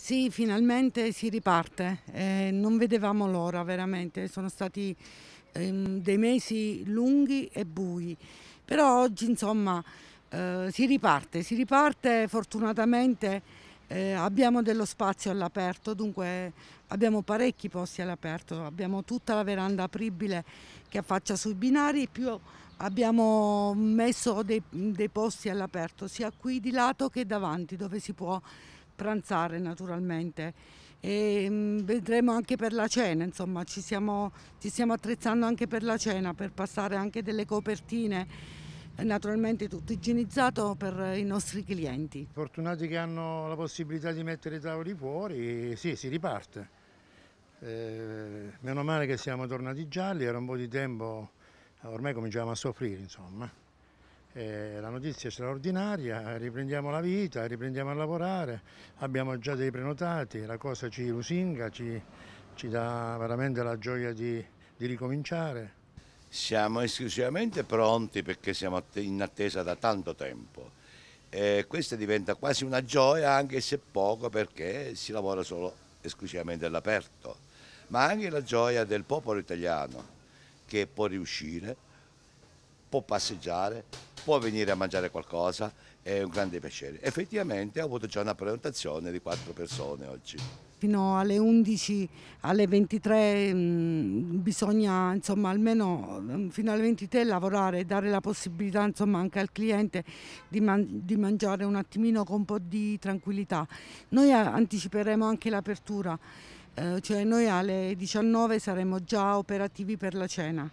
Sì, finalmente si riparte, eh, non vedevamo l'ora veramente, sono stati ehm, dei mesi lunghi e bui, però oggi insomma eh, si riparte, si riparte fortunatamente eh, abbiamo dello spazio all'aperto, dunque abbiamo parecchi posti all'aperto, abbiamo tutta la veranda apribile che affaccia sui binari, più abbiamo messo dei, dei posti all'aperto sia qui di lato che davanti dove si può pranzare naturalmente e mm, vedremo anche per la cena, insomma ci stiamo, ci stiamo attrezzando anche per la cena, per passare anche delle copertine eh, naturalmente tutto igienizzato per i nostri clienti. Fortunati che hanno la possibilità di mettere i tavoli fuori, sì, si riparte. Eh, meno male che siamo tornati gialli, era un po' di tempo, ormai cominciamo a soffrire insomma eh, la notizia è straordinaria, riprendiamo la vita, riprendiamo a lavorare, abbiamo già dei prenotati, la cosa ci lusinga, ci, ci dà veramente la gioia di, di ricominciare. Siamo esclusivamente pronti perché siamo in attesa da tanto tempo. E questa diventa quasi una gioia anche se poco perché si lavora solo esclusivamente all'aperto, ma anche la gioia del popolo italiano che può riuscire, può passeggiare, può venire a mangiare qualcosa, è un grande piacere. Effettivamente ho avuto già una prenotazione di quattro persone oggi. Fino alle 11, alle 23 mm, bisogna insomma almeno mm, fino alle 23 lavorare, dare la possibilità insomma anche al cliente di, man di mangiare un attimino con un po' di tranquillità. Noi anticiperemo anche l'apertura, eh, cioè noi alle 19 saremo già operativi per la cena.